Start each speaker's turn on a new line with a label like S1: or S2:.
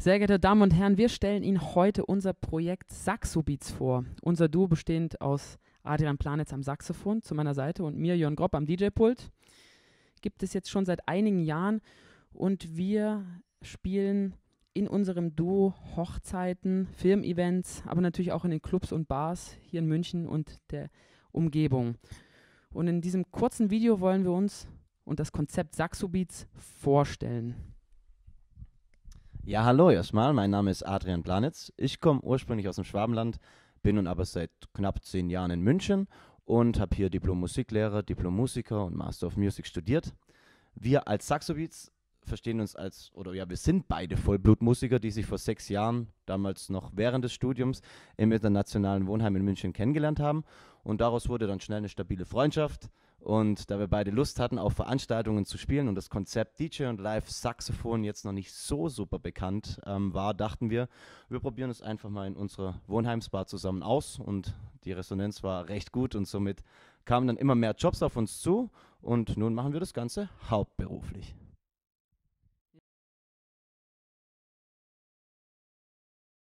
S1: Sehr geehrte Damen und Herren, wir stellen Ihnen heute unser Projekt Saxobeats vor. Unser Duo bestehend aus Adrian Planitz am Saxophon zu meiner Seite und mir, Jörn Gropp, am DJ-Pult. Gibt es jetzt schon seit einigen Jahren und wir spielen in unserem Duo Hochzeiten, Filmevents, aber natürlich auch in den Clubs und Bars hier in München und der Umgebung. Und in diesem kurzen Video wollen wir uns und das Konzept Saxobeats vorstellen.
S2: Ja, hallo erstmal. Mein Name ist Adrian Planitz. Ich komme ursprünglich aus dem Schwabenland, bin nun aber seit knapp zehn Jahren in München und habe hier Diplom-Musiklehrer, Diplom-Musiker und Master of Music studiert. Wir als Saxobeats verstehen uns als, oder ja, wir sind beide Vollblutmusiker, die sich vor sechs Jahren, damals noch während des Studiums, im internationalen Wohnheim in München kennengelernt haben. Und daraus wurde dann schnell eine stabile Freundschaft. Und da wir beide Lust hatten, auf Veranstaltungen zu spielen und das Konzept DJ und Live-Saxophon jetzt noch nicht so super bekannt ähm, war, dachten wir, wir probieren es einfach mal in unserer Wohnheimsbar zusammen aus. Und die Resonanz war recht gut und somit kamen dann immer mehr Jobs auf uns zu. Und nun machen wir das Ganze hauptberuflich.